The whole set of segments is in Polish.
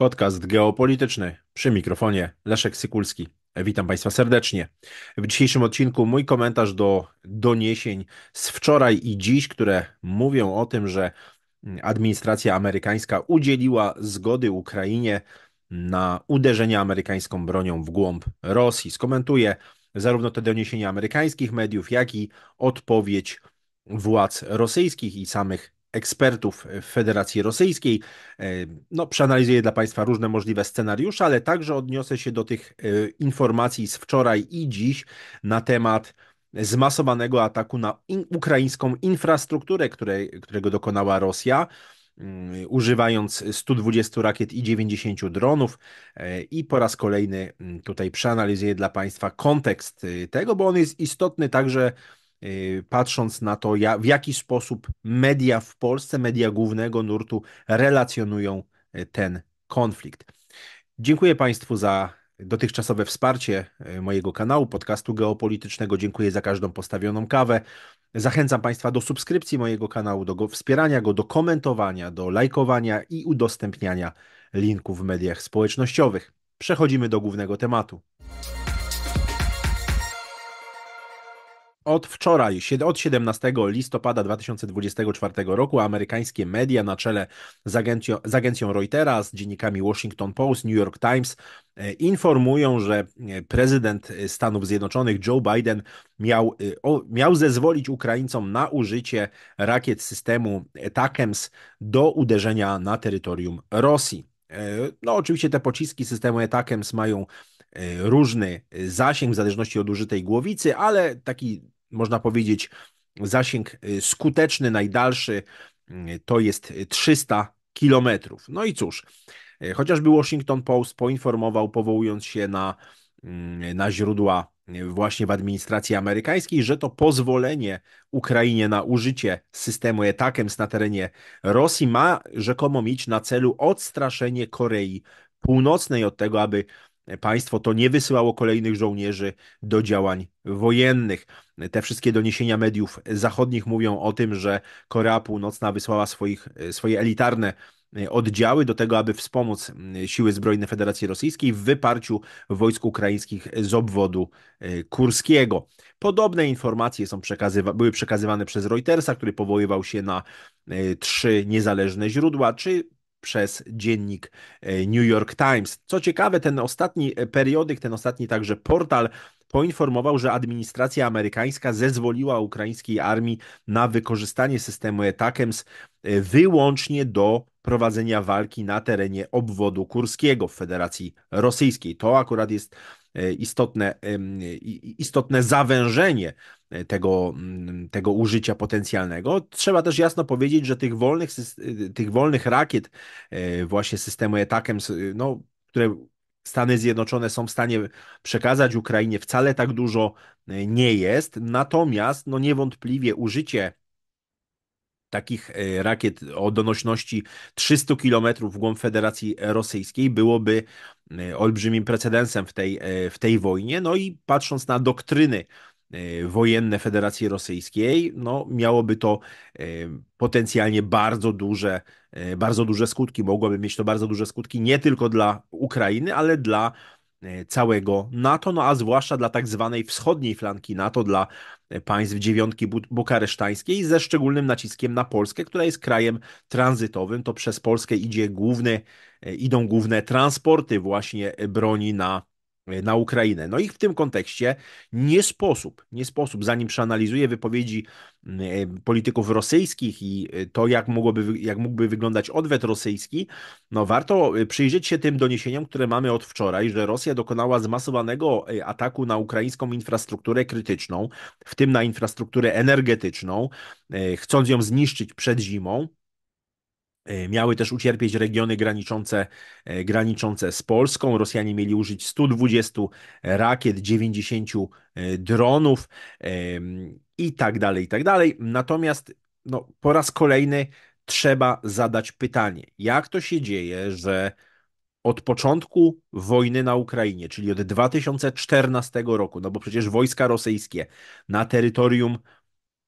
Podcast geopolityczny przy mikrofonie Leszek Sykulski. Witam Państwa serdecznie. W dzisiejszym odcinku mój komentarz do doniesień z wczoraj i dziś, które mówią o tym, że administracja amerykańska udzieliła zgody Ukrainie na uderzenie amerykańską bronią w głąb Rosji. Skomentuję zarówno te doniesienia amerykańskich mediów, jak i odpowiedź władz rosyjskich i samych ekspertów Federacji Rosyjskiej. E, no, przeanalizuję dla Państwa różne możliwe scenariusze, ale także odniosę się do tych e, informacji z wczoraj i dziś na temat zmasowanego ataku na in ukraińską infrastrukturę, które, którego dokonała Rosja. Mm, używając 120 rakiet i 90 dronów, e, i po raz kolejny mm, tutaj przeanalizuję dla Państwa kontekst y, tego, bo on jest istotny także Y, patrząc na to, w jaki sposób media w Polsce, media głównego nurtu relacjonują y, ten konflikt. Dziękuję Państwu za dotychczasowe wsparcie y, mojego kanału, podcastu geopolitycznego. Dziękuję za każdą postawioną kawę. Zachęcam Państwa do subskrypcji mojego kanału, do go, wspierania go, do komentowania, do lajkowania i udostępniania linków w mediach społecznościowych. Przechodzimy do głównego tematu. Od wczoraj, od 17 listopada 2024 roku, amerykańskie media na czele z agencją, z agencją Reutera, z dziennikami Washington Post, New York Times e, informują, że e, prezydent e, Stanów Zjednoczonych Joe Biden miał, miał zezwolić Ukraińcom na użycie rakiet systemu TACMS do uderzenia na terytorium Rosji. No, oczywiście te pociski systemu ETACMS mają E, różny zasięg w zależności od użytej głowicy, ale taki można powiedzieć zasięg e, skuteczny, najdalszy mm, to jest 300 kilometrów. No i cóż, e, chociażby Washington Post poinformował, powołując się na, mm, na źródła właśnie w administracji amerykańskiej, że to pozwolenie Ukrainie na użycie systemu ETACMS na terenie Rosji ma rzekomo mieć na celu odstraszenie Korei Północnej od tego, aby państwo to nie wysyłało kolejnych żołnierzy do działań wojennych. Te wszystkie doniesienia mediów zachodnich mówią o tym, że Korea Północna wysłała swoich, swoje elitarne e, oddziały do tego, aby wspomóc e, siły zbrojne Federacji Rosyjskiej w wyparciu wojsk ukraińskich z obwodu e, kurskiego. Podobne informacje są przekazywa- były przekazywane przez Reutersa, który powoływał się na trzy niezależne źródła, czy przez dziennik e, New York Times. Co ciekawe, ten ostatni e, periodyk, ten ostatni także portal poinformował, że administracja amerykańska zezwoliła ukraińskiej armii na wykorzystanie systemu ETACMS e wyłącznie do prowadzenia walki na terenie obwodu kurskiego w Federacji Rosyjskiej. To akurat jest e, istotne, istotne zawężenie e, tego, mm, tego użycia potencjalnego. Trzeba też jasno powiedzieć, że tych wolnych, e, tych wolnych rakiet właśnie systemu ETAKEM, no, które Stany Zjednoczone są w stanie przekazać Ukrainie, wcale tak dużo nie jest. Natomiast no niewątpliwie użycie takich e, rakiet o donośności 300 km w głąb Federacji Rosyjskiej byłoby e, olbrzymim precedensem w tej, e, w tej wojnie. No i patrząc na doktryny wojenne Federacji Rosyjskiej, no miałoby to potencjalnie bardzo duże, bardzo duże skutki. Mogłoby mieć to bardzo duże skutki nie tylko dla Ukrainy, ale dla E, całego NATO, no a zwłaszcza dla tak zwanej wschodniej flanki NATO, dla e, państw dziewiątki bukaresztańskiej, ze szczególnym naciskiem na Polskę, która jest krajem tranzytowym. To przez Polskę idzie główny, e, idą główne transporty właśnie broni na Y, na Ukrainę. No i w tym kontekście nie sposób, nie sposób, zanim przeanalizuję wypowiedzi y, polityków rosyjskich i y, to, jak, mogłoby, jak mógłby wyglądać odwet rosyjski, no warto przyjrzeć się tym doniesieniom, które mamy od wczoraj, że Rosja dokonała zmasowanego ataku na ukraińską infrastrukturę krytyczną, w tym na infrastrukturę energetyczną, chcąc ją zniszczyć przed zimą. E, miały też ucierpieć regiony graniczące, e, graniczące z Polską. Rosjanie mieli użyć 120 rakiet, 90 e, dronów i tak dalej, i tak dalej. Natomiast no, po raz kolejny trzeba zadać pytanie, jak to się dzieje, że od początku wojny na Ukrainie, czyli od 2014 roku, no bo przecież wojska rosyjskie na terytorium,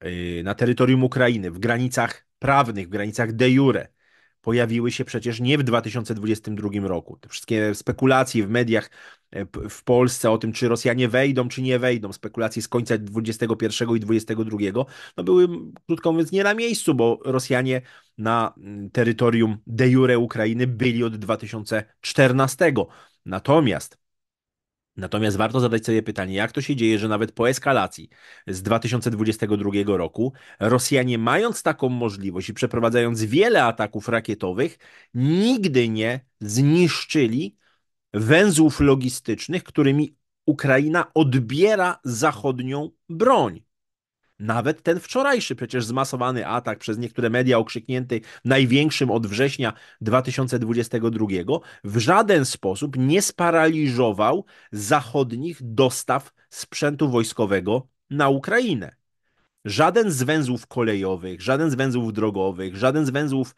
y, na terytorium Ukrainy, w granicach prawnych, w granicach de jure, pojawiły się przecież nie w 2022 roku. Te wszystkie spekulacje w mediach e, w Polsce o tym, czy Rosjanie wejdą, czy nie wejdą, spekulacje z końca 21 i 22, no były, krótko mówiąc, nie na miejscu, bo Rosjanie na terytorium de jure Ukrainy byli od 2014. Natomiast Natomiast warto zadać sobie pytanie, jak to się dzieje, że nawet po eskalacji z 2022 roku Rosjanie, mając taką możliwość i przeprowadzając wiele ataków rakietowych, nigdy nie zniszczyli węzłów logistycznych, którymi Ukraina odbiera zachodnią broń. Nawet ten wczorajszy przecież zmasowany atak przez niektóre media okrzyknięty największym od września 2022 w żaden sposób nie sparaliżował zachodnich dostaw sprzętu wojskowego na Ukrainę. Żaden z węzłów kolejowych, żaden z węzłów drogowych, żaden z węzłów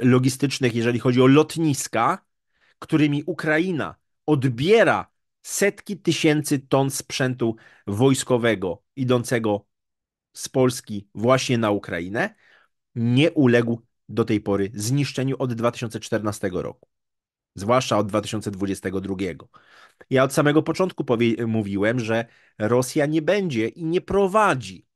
logistycznych, jeżeli chodzi o lotniska, którymi Ukraina odbiera setki tysięcy ton sprzętu wojskowego idącego z Polski właśnie na Ukrainę nie uległ do tej pory zniszczeniu od 2014 roku, zwłaszcza od 2022. Ja od samego początku powie- mówiłem, że Rosja nie będzie i nie prowadzi,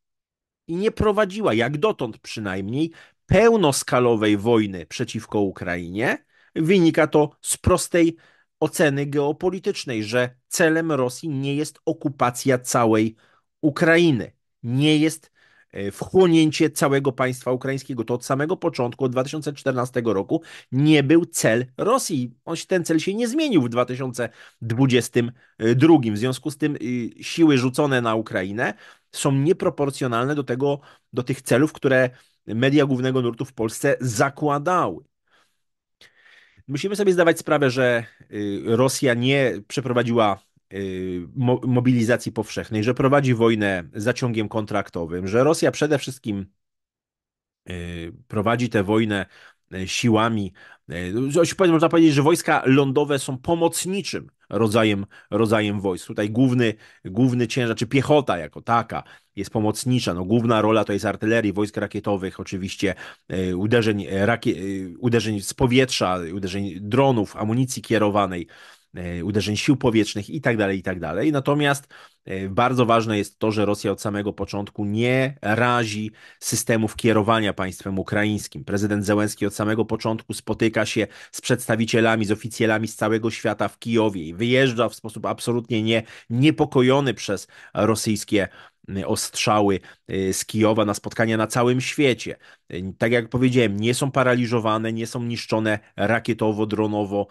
i nie prowadziła, jak dotąd przynajmniej, pełnoskalowej wojny przeciwko Ukrainie. Wynika to z prostej oceny geopolitycznej, że celem Rosji nie jest okupacja całej Ukrainy, nie jest e, wchłonięcie całego państwa ukraińskiego. To od samego początku, od 2014 roku, nie był cel Rosji. On, ten cel się nie zmienił w 2022. W związku z tym y, siły rzucone na Ukrainę są nieproporcjonalne do tego, do tych celów, które media głównego nurtu w Polsce zakładały. Musimy sobie zdawać sprawę, że y, Rosja nie przeprowadziła y, mobilizacji powszechnej, że prowadzi wojnę zaciągiem kontraktowym, że Rosja przede wszystkim y, prowadzi tę wojnę E, siłami. E, można powiedzieć, że wojska lądowe są pomocniczym rodzajem, rodzajem wojsk. Tutaj główny, główny ciężar, czy piechota jako taka jest pomocnicza. No, główna rola to jest artylerii, wojsk rakietowych, oczywiście e, uderzeń, rakie, uderzeń z powietrza, uderzeń dronów, amunicji kierowanej. E, uderzeń sił powietrznych itd., tak itd. Tak Natomiast e, bardzo ważne jest to, że Rosja od samego początku nie razi systemów kierowania państwem ukraińskim. Prezydent Zełenski od samego początku spotyka się z przedstawicielami, z oficjalami z całego świata w Kijowie i wyjeżdża w sposób absolutnie nie, niepokojony przez rosyjskie ostrzały e, z Kijowa na spotkania na całym świecie. Tak jak powiedziałem, nie są paraliżowane, nie są niszczone rakietowo, dronowo,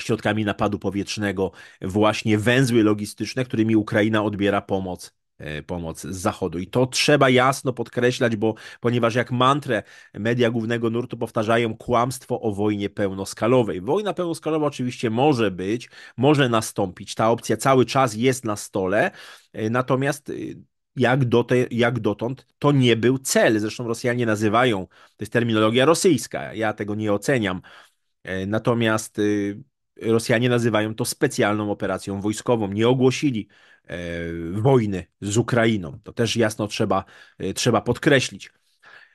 środkami napadu powietrznego właśnie węzły logistyczne, którymi Ukraina odbiera pomoc e, pomoc z Zachodu. I to trzeba jasno podkreślać, bo ponieważ jak mantrę media głównego nurtu powtarzają kłamstwo o wojnie pełnoskalowej. Wojna pełnoskalowa oczywiście może być, może nastąpić. Ta opcja cały czas jest na stole, e, natomiast e, jak, do te, jak dotąd to nie był cel. Zresztą Rosjanie nazywają, to jest terminologia rosyjska, ja tego nie oceniam. Natomiast y, Rosjanie nazywają to specjalną operacją wojskową. Nie ogłosili e, wojny z Ukrainą. To też jasno trzeba, e, trzeba podkreślić.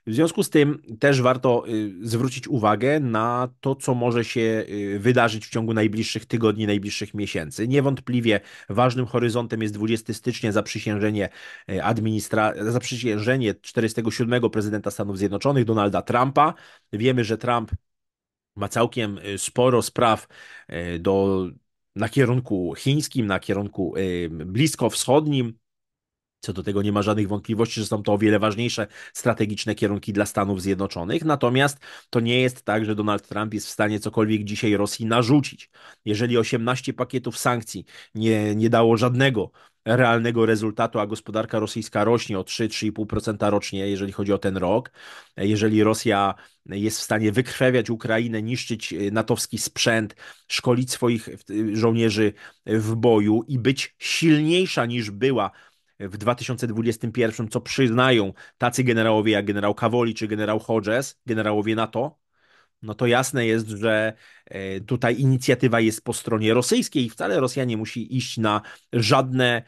W związku z tym też warto e, zwrócić uwagę na to, co może się wydarzyć w ciągu najbliższych tygodni, najbliższych miesięcy. Niewątpliwie ważnym horyzontem jest 20 stycznia zaprzysiężenie, administra- zaprzysiężenie 47 prezydenta Stanów Zjednoczonych, Donalda Trumpa. Wiemy, że Trump ma całkiem y, sporo spraw y, do, na kierunku chińskim, na kierunku y, bliskowschodnim. Co do tego nie ma żadnych wątpliwości, że są to o wiele ważniejsze strategiczne kierunki dla Stanów Zjednoczonych. Natomiast to nie jest tak, że Donald Trump jest w stanie cokolwiek dzisiaj Rosji narzucić. Jeżeli 18 pakietów sankcji nie, nie dało żadnego realnego rezultatu, a gospodarka rosyjska rośnie o 3-3,5% rocznie, jeżeli chodzi o ten rok. Jeżeli Rosja jest w stanie wykrwawiać Ukrainę, niszczyć e, natowski sprzęt, szkolić swoich e, e, żołnierzy w boju i być silniejsza niż była w 2021, co przyznają tacy generałowie jak generał Kawoli czy generał Hodges, generałowie NATO, no to jasne jest, że e, tutaj inicjatywa jest po stronie rosyjskiej i wcale Rosja nie musi iść na żadne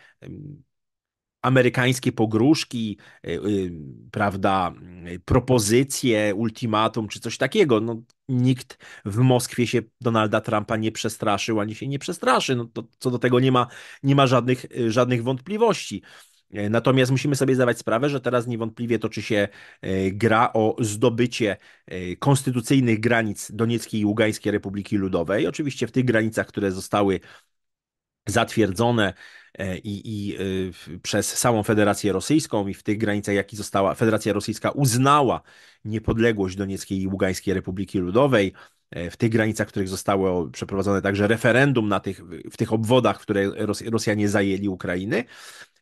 amerykańskie pogróżki, e, y, prawda, e, propozycje, ultimatum czy coś takiego. No, nikt w Moskwie się Donalda Trumpa nie przestraszył ani się nie przestraszy. No, to, co do tego nie ma, nie ma żadnych, żadnych wątpliwości. E, natomiast musimy sobie zdawać sprawę, że teraz niewątpliwie toczy się e, gra o zdobycie e, konstytucyjnych granic Donieckiej i Ługańskiej Republiki Ludowej. Oczywiście w tych granicach, które zostały zatwierdzone i, i przez samą Federację Rosyjską i w tych granicach, jakie została Federacja Rosyjska uznała niepodległość Donieckiej i Ługańskiej Republiki Ludowej w tych granicach, w których zostało przeprowadzone także referendum na tych, w tych obwodach, które Rosjanie zajęli Ukrainy.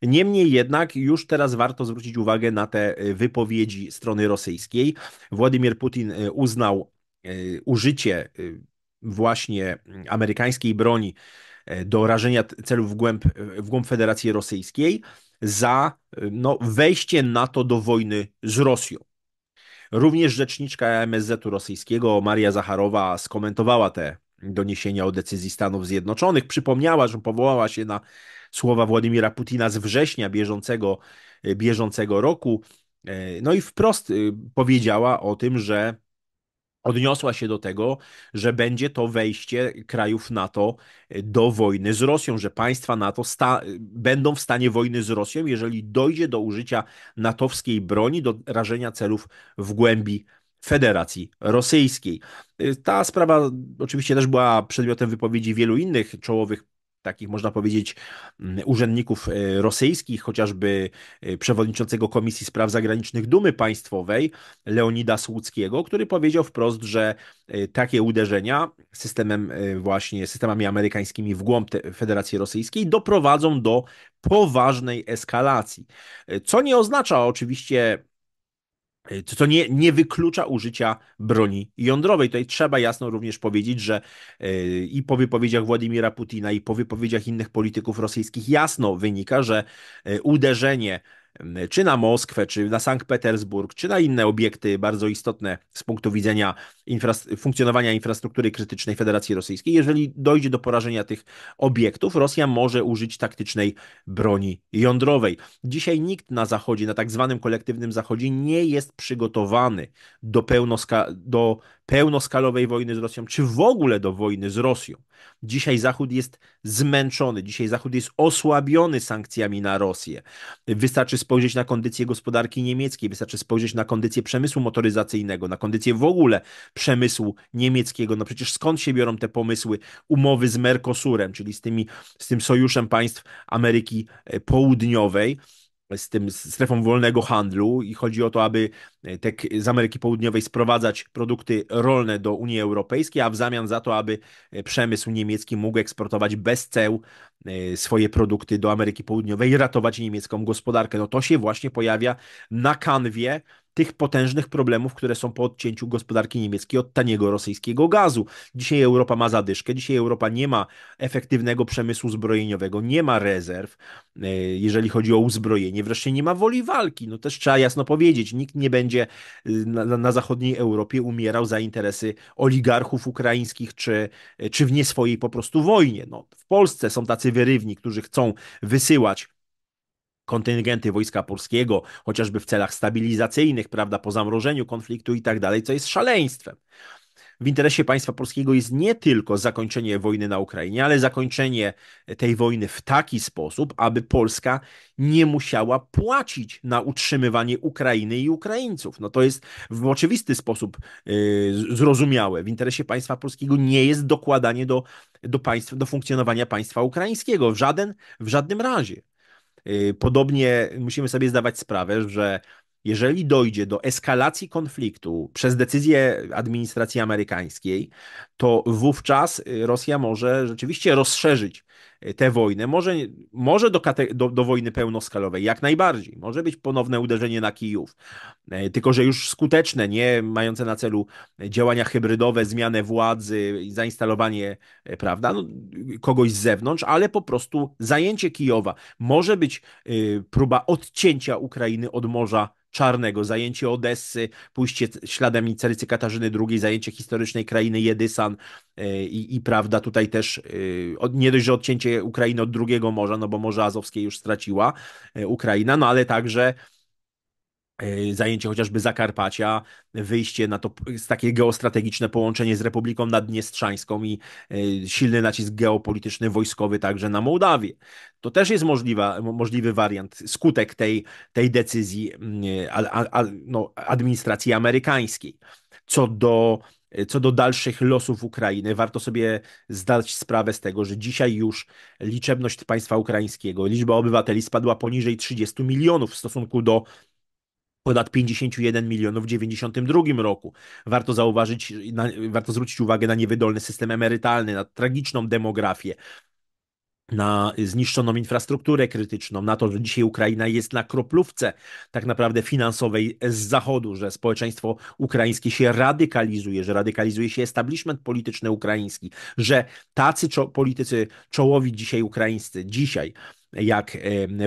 Niemniej jednak już teraz warto zwrócić uwagę na te y, wypowiedzi strony rosyjskiej. Władimir Putin y, uznał y, użycie właśnie amerykańskiej broni do rażenia celów w głąb, w głąb Federacji Rosyjskiej za no, wejście NATO do wojny z Rosją. Również rzeczniczka MSZ-u rosyjskiego Maria Zacharowa skomentowała te doniesienia o decyzji Stanów Zjednoczonych. Przypomniała, że powołała się na słowa Władimira Putina z września bieżącego, e, bieżącego roku. E, no i wprost e, powiedziała o tym, że odniosła się do tego, że będzie to wejście krajów NATO do wojny z Rosją, że państwa NATO sta- będą w stanie wojny z Rosją, jeżeli dojdzie do użycia natowskiej broni do rażenia celów w głębi Federacji Rosyjskiej. Ta sprawa oczywiście też była przedmiotem wypowiedzi wielu innych czołowych takich można powiedzieć mm, urzędników e, rosyjskich, chociażby e, przewodniczącego Komisji Spraw Zagranicznych Dumy Państwowej Leonida Słuckiego, który powiedział wprost, że e, takie uderzenia systemem właśnie systemami amerykańskimi w głąb Federacji Rosyjskiej doprowadzą do poważnej eskalacji. Co nie oznacza oczywiście to nie, nie wyklucza użycia broni jądrowej. Tutaj trzeba jasno również powiedzieć, że e, i po wypowiedziach Władimira Putina, i po wypowiedziach innych polityków rosyjskich jasno wynika, że e, uderzenie czy na Moskwę, czy na Sankt Petersburg, czy na inne obiekty bardzo istotne z punktu widzenia infras funkcjonowania infrastruktury krytycznej Federacji Rosyjskiej. Jeżeli dojdzie do porażenia tych obiektów, Rosja może użyć taktycznej broni jądrowej. Dzisiaj nikt na Zachodzie, na tak zwanym kolektywnym Zachodzie, nie jest przygotowany do, pełnoska do pełnoskalowej wojny z Rosją, czy w ogóle do wojny z Rosją. Dzisiaj Zachód jest zmęczony, dzisiaj Zachód jest osłabiony sankcjami na Rosję. Wystarczy spojrzeć na kondycję gospodarki niemieckiej, wystarczy spojrzeć na kondycję przemysłu motoryzacyjnego, na kondycję w ogóle przemysłu niemieckiego. No przecież skąd się biorą te pomysły umowy z Mercosurem, czyli z, tymi, z tym sojuszem państw Ameryki e, Południowej, z tym strefą wolnego handlu i chodzi o to, aby e, te, z Ameryki Południowej sprowadzać produkty rolne do Unii Europejskiej, a w zamian za to, aby e, przemysł niemiecki mógł eksportować bez ceł swoje produkty do Ameryki Południowej i ratować niemiecką gospodarkę. No to się właśnie pojawia na kanwie tych potężnych problemów, które są po odcięciu gospodarki niemieckiej od taniego rosyjskiego gazu. Dzisiaj Europa ma zadyszkę, dzisiaj Europa nie ma efektywnego przemysłu zbrojeniowego, nie ma rezerw, e, jeżeli chodzi o uzbrojenie, wreszcie nie ma woli walki. No też trzeba jasno powiedzieć, nikt nie będzie y, na, na zachodniej Europie umierał za interesy oligarchów ukraińskich, czy, czy w nie swojej po prostu wojnie. No, w Polsce są tacy wyrywni, którzy chcą wysyłać kontyngenty Wojska Polskiego, chociażby w celach stabilizacyjnych, prawda, po zamrożeniu konfliktu i tak dalej, co jest szaleństwem. W interesie państwa polskiego jest nie tylko zakończenie wojny na Ukrainie, ale zakończenie tej wojny w taki sposób, aby Polska nie musiała płacić na utrzymywanie Ukrainy i Ukraińców. No to jest w oczywisty sposób y, zrozumiałe. W interesie państwa polskiego nie jest dokładanie do, do, państw, do funkcjonowania państwa ukraińskiego w, żaden, w żadnym razie. Y, podobnie musimy sobie zdawać sprawę, że jeżeli dojdzie do eskalacji konfliktu przez decyzję administracji amerykańskiej, to wówczas y, Rosja może rzeczywiście rozszerzyć Y, tę wojnę. Może, może do, do, do, wojny pełnoskalowej, jak najbardziej. Może być ponowne uderzenie na Kijów, e, tylko że już skuteczne, nie mające na celu działania hybrydowe, zmianę władzy, zainstalowanie e, prawda, no, kogoś z zewnątrz, ale po prostu zajęcie Kijowa. Może być y, próba odcięcia Ukrainy od Morza Czarnego, zajęcie Odessy, pójście śladem inicjatycy Katarzyny II, zajęcie historycznej krainy Jedysan e, i, i prawda, tutaj też y, nie dość, że od, odcięcie Ukrainy od drugiego morza, no bo Morze Azowskie już straciła e, Ukraina, no ale także e, zajęcie chociażby Zakarpacia, wyjście na to takie geostrategiczne połączenie z Republiką Naddniestrzańską i e, silny nacisk geopolityczny, wojskowy także na Mołdawię. To też jest możliwa, możliwy wariant, skutek tej, tej decyzji a, mm, a, no, administracji amerykańskiej. Co do E, co do dalszych losów Ukrainy, warto sobie zdać sprawę z tego, że dzisiaj już liczebność państwa ukraińskiego, liczba obywateli spadła poniżej 30 milionów w stosunku do ponad 51 milionów w 1992 roku. Warto zauważyć, na, warto zwrócić uwagę na niewydolny system emerytalny, na tragiczną demografię, na zniszczoną infrastrukturę krytyczną, na to, że dzisiaj Ukraina jest na kroplówce tak naprawdę finansowej z Zachodu, że społeczeństwo ukraińskie się radykalizuje, że radykalizuje się establishment polityczny ukraiński, że tacy czo politycy czołowi dzisiaj ukraińscy, dzisiaj jak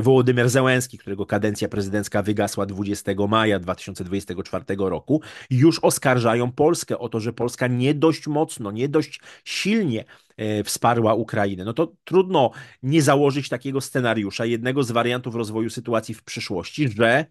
Wołodymyr Zełenski, którego kadencja prezydencka wygasła 20 maja 2024 roku, już oskarżają Polskę o to, że Polska nie dość mocno, nie dość silnie e, wsparła Ukrainę. No to trudno nie założyć takiego scenariusza, jednego z wariantów rozwoju sytuacji w przyszłości, że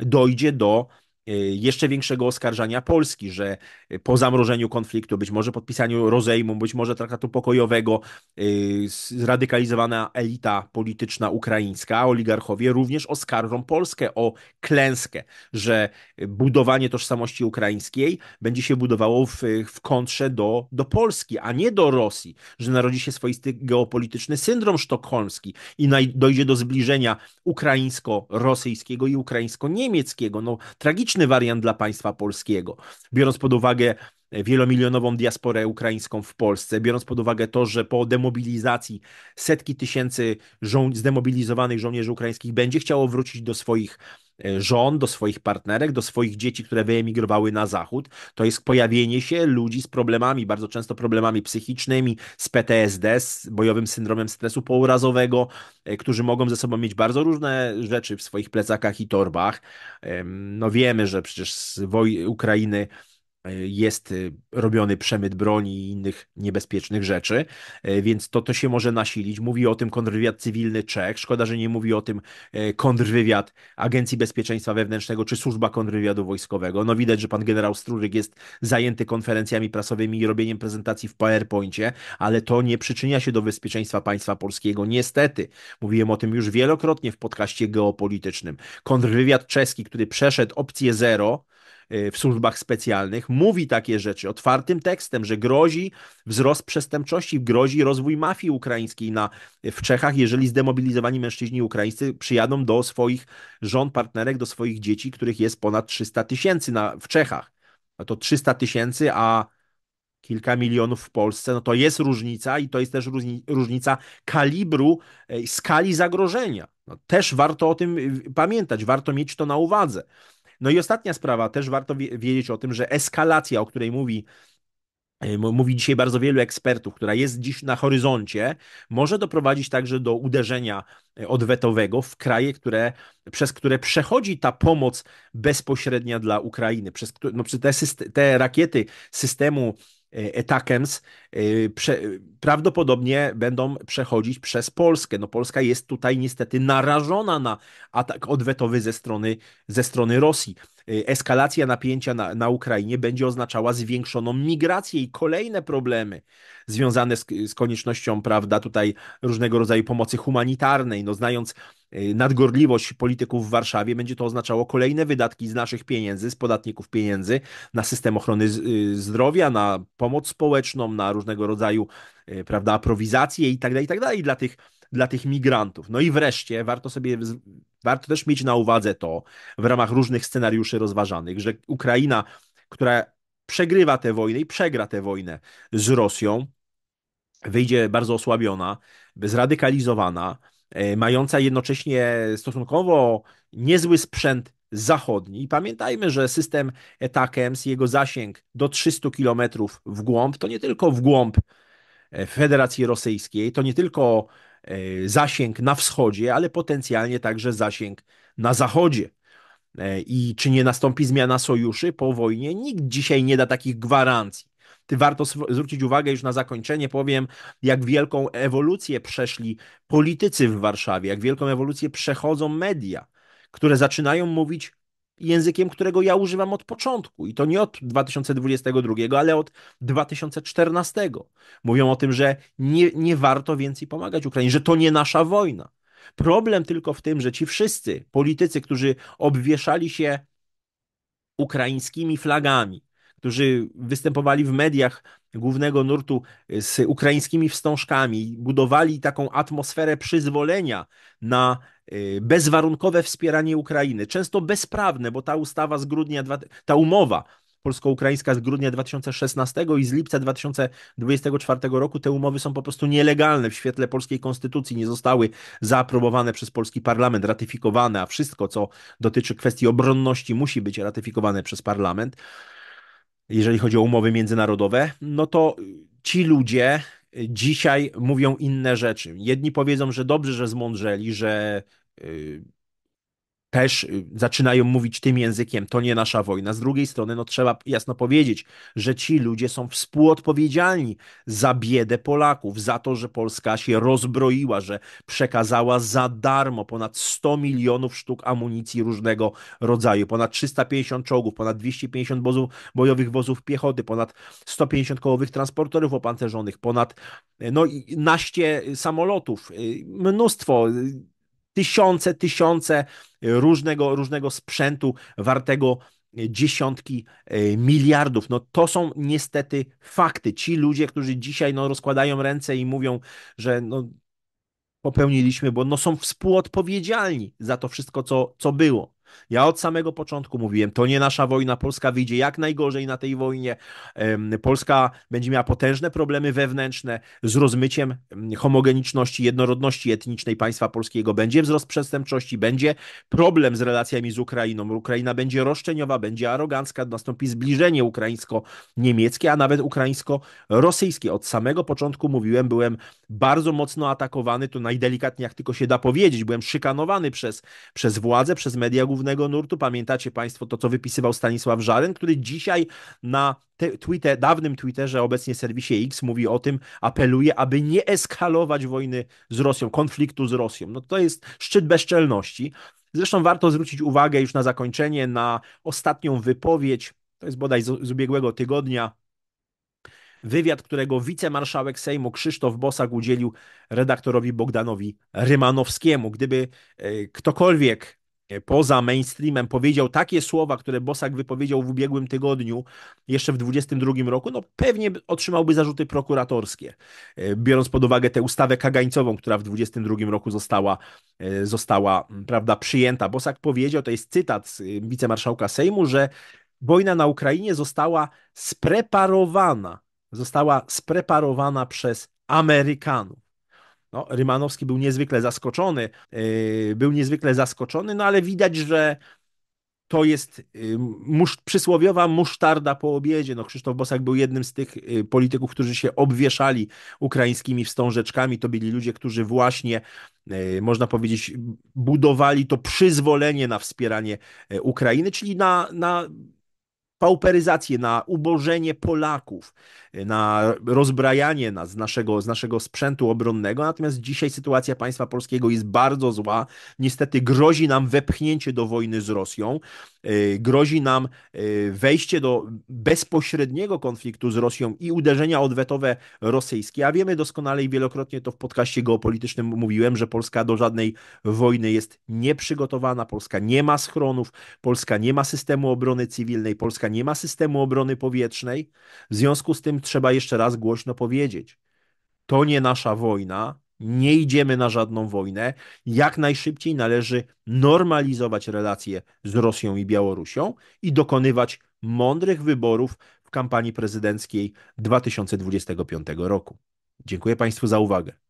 dojdzie do E, jeszcze większego oskarżania Polski, że e, po zamrożeniu konfliktu, być może podpisaniu rozejmu, być może traktatu pokojowego, e, zradykalizowana elita polityczna ukraińska, oligarchowie również oskarżą Polskę o klęskę, że budowanie tożsamości ukraińskiej będzie się budowało w, w kontrze do, do Polski, a nie do Rosji, że narodzi się swoisty geopolityczny syndrom sztokholmski i naj, dojdzie do zbliżenia ukraińsko-rosyjskiego i ukraińsko-niemieckiego. No tragicznie ekonomiczny wariant dla państwa polskiego, biorąc pod uwagę e, wielomilionową diasporę ukraińską w Polsce, biorąc pod uwagę to, że po demobilizacji setki tysięcy żo- zdemobilizowanych żołnierzy ukraińskich będzie chciało wrócić do swoich E, żon, do swoich partnerek, do swoich dzieci, które wyemigrowały na zachód. To jest pojawienie się ludzi z problemami, bardzo często problemami psychicznymi, z PTSD, z bojowym syndromem stresu pourazowego, e, którzy mogą ze sobą mieć bardzo różne rzeczy w swoich plecakach i torbach. No wiemy, że przecież z woj- Ukrainy E, jest y, robiony przemyt broni i innych niebezpiecznych rzeczy, e, więc to, to się może nasilić. Mówi o tym kontrwywiad cywilny Czech, szkoda, że nie mówi o tym e, kontrwywiad Agencji Bezpieczeństwa Wewnętrznego czy Służba Kontrwywiadu Wojskowego. No widać, że pan generał Struryk jest zajęty konferencjami prasowymi i robieniem prezentacji w PowerPoincie, ale to nie przyczynia się do bezpieczeństwa państwa polskiego. Niestety, mówiłem o tym już wielokrotnie w podcaście geopolitycznym. Kontrwywiad czeski, który przeszedł opcję zero, E, w służbach specjalnych, mówi takie rzeczy otwartym tekstem, że grozi wzrost przestępczości, grozi rozwój mafii ukraińskiej na, w Czechach, jeżeli zdemobilizowani mężczyźni ukraińscy przyjadą do swoich żon, partnerek, do swoich dzieci, których jest ponad 300 tysięcy w Czechach. No to 300 tysięcy, a kilka milionów w Polsce, no to jest różnica i to jest też różnica kalibru, e, skali zagrożenia. No też warto o tym y, pamiętać, warto mieć to na uwadze. No i ostatnia sprawa, też warto wiedzieć o tym, że eskalacja, o której mówi e, mówi dzisiaj bardzo wielu ekspertów, która jest dziś na horyzoncie, może doprowadzić także do uderzenia e, odwetowego w kraje, które, przez które przechodzi ta pomoc bezpośrednia dla Ukrainy. Przez, no, te, te rakiety systemu E, attackams e, prze, prawdopodobnie będą przechodzić przez Polskę. No Polska jest tutaj niestety narażona na atak odwetowy ze strony, ze strony Rosji. Y, eskalacja napięcia na, na Ukrainie będzie oznaczała zwiększoną migrację i kolejne problemy związane z, z koniecznością, prawda, tutaj różnego rodzaju pomocy humanitarnej. No, znając y, nadgorliwość polityków w Warszawie, będzie to oznaczało kolejne wydatki z naszych pieniędzy, z podatników pieniędzy na system ochrony y, zdrowia, na pomoc społeczną, na różnego rodzaju, prawda, aprowizacje itd., tak itd. Tak dla tych dla tych migrantów. No i wreszcie warto sobie Warto też mieć na uwadze to w ramach różnych scenariuszy rozważanych, że Ukraina, która przegrywa tę wojnę i przegra tę wojnę z Rosją, wyjdzie bardzo osłabiona, zradykalizowana, e, mająca jednocześnie stosunkowo niezły sprzęt zachodni. I pamiętajmy, że system ETACMS, jego zasięg do 300 km w głąb, to nie tylko w głąb e, Federacji Rosyjskiej, to nie tylko E, zasięg na wschodzie, ale potencjalnie także zasięg na zachodzie. E, I czy nie nastąpi zmiana sojuszy po wojnie? Nikt dzisiaj nie da takich gwarancji. Ty warto zwrócić uwagę, już na zakończenie powiem, jak wielką ewolucję przeszli politycy w Warszawie, jak wielką ewolucję przechodzą media, które zaczynają mówić językiem, którego ja używam od początku. I to nie od 2022, ale od 2014. Mówią o tym, że nie, nie warto więcej pomagać Ukrainie, że to nie nasza wojna. Problem tylko w tym, że ci wszyscy politycy, którzy obwieszali się ukraińskimi flagami, którzy występowali w mediach głównego nurtu y, z ukraińskimi wstążkami, budowali taką atmosferę przyzwolenia na Y, bezwarunkowe wspieranie Ukrainy, często bezprawne, bo ta ustawa z grudnia, ta umowa polsko-ukraińska z grudnia 2016 i z lipca 2024 roku te umowy są po prostu nielegalne w świetle polskiej konstytucji, nie zostały zaaprobowane przez polski parlament, ratyfikowane, a wszystko, co dotyczy kwestii obronności, musi być ratyfikowane przez parlament. Jeżeli chodzi o umowy międzynarodowe, no to ci ludzie dzisiaj mówią inne rzeczy. Jedni powiedzą, że dobrze, że zmądrzeli, że Y, też y, zaczynają mówić tym językiem, to nie nasza wojna. Z drugiej strony, no trzeba jasno powiedzieć, że ci ludzie są współodpowiedzialni za biedę Polaków, za to, że Polska się rozbroiła, że przekazała za darmo ponad 100 milionów sztuk amunicji różnego rodzaju, ponad 350 czołgów, ponad 250 wozów, bojowych wozów piechoty, ponad 150 kołowych transporterów opancerzonych, ponad no, naście samolotów, y, mnóstwo tysiące, tysiące e, różnego, różnego sprzętu wartego e, dziesiątki e, miliardów. No to są niestety fakty. Ci ludzie, którzy dzisiaj no, rozkładają ręce i mówią, że no, popełniliśmy, bo no, są współodpowiedzialni za to wszystko, co, co było. Ja od samego początku mówiłem, to nie nasza wojna, Polska wyjdzie jak najgorzej na tej wojnie, Polska będzie miała potężne problemy wewnętrzne z rozmyciem homogeniczności, jednorodności etnicznej państwa polskiego, będzie wzrost przestępczości, będzie problem z relacjami z Ukrainą, Ukraina będzie roszczeniowa, będzie arogancka, nastąpi zbliżenie ukraińsko-niemieckie, a nawet ukraińsko-rosyjskie. Od samego początku mówiłem, byłem bardzo mocno atakowany, to najdelikatniej jak tylko się da powiedzieć, byłem szykanowany przez, przez władze, przez media główne, głównego nurtu. Pamiętacie Państwo to, co wypisywał Stanisław Żaren, który dzisiaj na Twitter, dawnym Twitterze, obecnie serwisie X, mówi o tym, apeluje, aby nie eskalować wojny z Rosją, konfliktu z Rosją. No to jest szczyt bezczelności. Zresztą warto zwrócić uwagę już na zakończenie, na ostatnią wypowiedź, to jest bodaj z, z ubiegłego tygodnia, wywiad, którego wicemarszałek Sejmu Krzysztof Bosak udzielił redaktorowi Bogdanowi Rymanowskiemu. Gdyby e, ktokolwiek E, poza mainstreamem powiedział takie słowa, które Bosak wypowiedział w ubiegłym tygodniu, jeszcze w 2022 roku, no pewnie otrzymałby zarzuty prokuratorskie, e, biorąc pod uwagę tę ustawę kagańcową, która w 2022 roku została, e, została prawda, przyjęta. Bosak powiedział, to jest cytat z wicemarszałka Sejmu, że wojna na Ukrainie została spreparowana, została spreparowana przez Amerykanów. No, Rymanowski był niezwykle zaskoczony, yy, był niezwykle zaskoczony, no ale widać, że to jest yy, musz, przysłowiowa musztarda po obiedzie. No, Krzysztof Bosak był jednym z tych yy, polityków, którzy się obwieszali ukraińskimi wstążeczkami. To byli ludzie, którzy właśnie, można powiedzieć, budowali to przyzwolenie na wspieranie Ukrainy, czyli na, na pauperyzację, na ubożenie Polaków na rozbrajanie nas z naszego, z naszego sprzętu obronnego. Natomiast dzisiaj sytuacja państwa polskiego jest bardzo zła. Niestety grozi nam wepchnięcie do wojny z Rosją, y, grozi nam y, wejście do bezpośredniego konfliktu z Rosją i uderzenia odwetowe rosyjskie. A wiemy doskonale i wielokrotnie to w podcaście geopolitycznym mówiłem, że Polska do żadnej wojny jest nieprzygotowana, Polska nie ma schronów, Polska nie ma systemu obrony cywilnej, Polska nie ma systemu obrony powietrznej. W związku z tym trzeba jeszcze raz głośno powiedzieć. To nie nasza wojna, nie idziemy na żadną wojnę. Jak najszybciej należy normalizować relacje z Rosją i Białorusią i dokonywać mądrych wyborów w kampanii prezydenckiej 2025 roku. Dziękuję Państwu za uwagę.